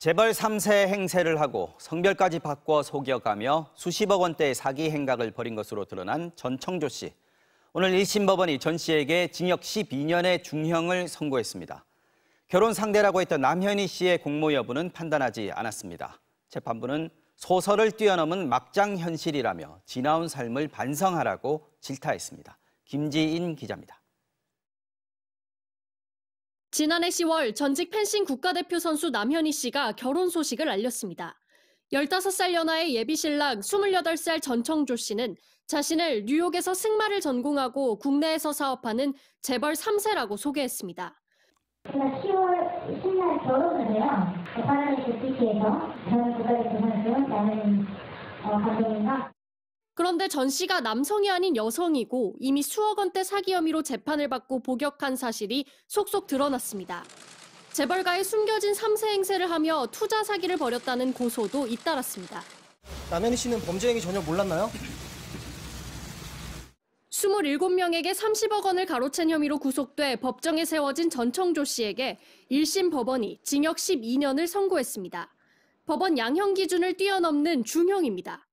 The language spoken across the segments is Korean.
재벌 3세 행세를 하고 성별까지 바꿔 속여가며 수십억 원대의 사기 행각을 벌인 것으로 드러난 전청조 씨. 오늘 1심 법원이 전 씨에게 징역 12년의 중형을 선고했습니다. 결혼 상대라고 했던 남현희 씨의 공모 여부는 판단하지 않았습니다. 재판부는 소설을 뛰어넘은 막장 현실이라며 지나온 삶을 반성하라고 질타했습니다. 김지인 기자입니다. 지난해 10월 전직 펜싱 국가대표 선수 남현희 씨가 결혼 소식을 알렸습니다. 15살 연하의 예비신랑 28살 전청조 씨는 자신을 뉴욕에서 승마를 전공하고 국내에서 사업하는 재벌 3세라고 소개했습니다. 제가 10월 10날 결혼을 해요. 파란의 주피티에서 저는 국가대표 선수 나는 감독님과 그런데 전 씨가 남성이 아닌 여성이고 이미 수억 원대 사기 혐의로 재판을 받고 복역한 사실이 속속 드러났습니다. 재벌가의 숨겨진 3세 행세를 하며 투자 사기를 벌였다는 고소도 잇따랐습니다. 남현희 씨는 범죄 행위 전혀 몰랐나요? 27명에게 30억 원을 가로챈 혐의로 구속돼 법정에 세워진 전청조 씨에게 1심 법원이 징역 12년을 선고했습니다. 법원 양형 기준을 뛰어넘는 중형입니다.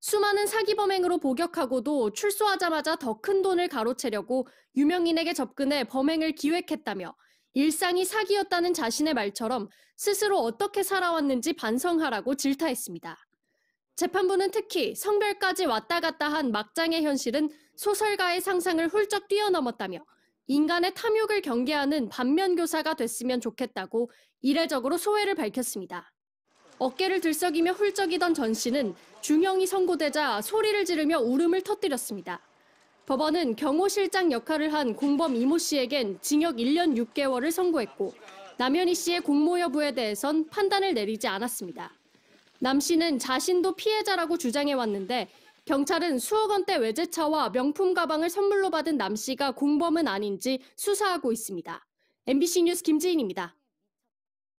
수많은 사기범행으로 복역하고도 출소하자마자 더 큰 돈을 가로채려고 유명인에게 접근해 범행을 기획했다며 일상이 사기였다는 자신의 말처럼 스스로 어떻게 살아왔는지 반성하라고 질타했습니다. 재판부는 특히 성별까지 왔다 갔다 한 막장의 현실은 소설가의 상상을 훌쩍 뛰어넘었다며 인간의 탐욕을 경계하는 반면교사가 됐으면 좋겠다고 이례적으로 소회를 밝혔습니다. 어깨를 들썩이며 훌쩍이던 전 씨는 중형이 선고되자 소리를 지르며 울음을 터뜨렸습니다. 법원은 경호실장 역할을 한 공범 이모 씨에겐 징역 1년 6개월을 선고했고 남현희 씨의 공모 여부에 대해선 판단을 내리지 않았습니다. 남 씨는 자신도 피해자라고 주장해왔는데 경찰은 수억 원대 외제차와 명품 가방을 선물로 받은 남 씨가 공범은 아닌지 수사하고 있습니다. MBC 뉴스 김지인입니다.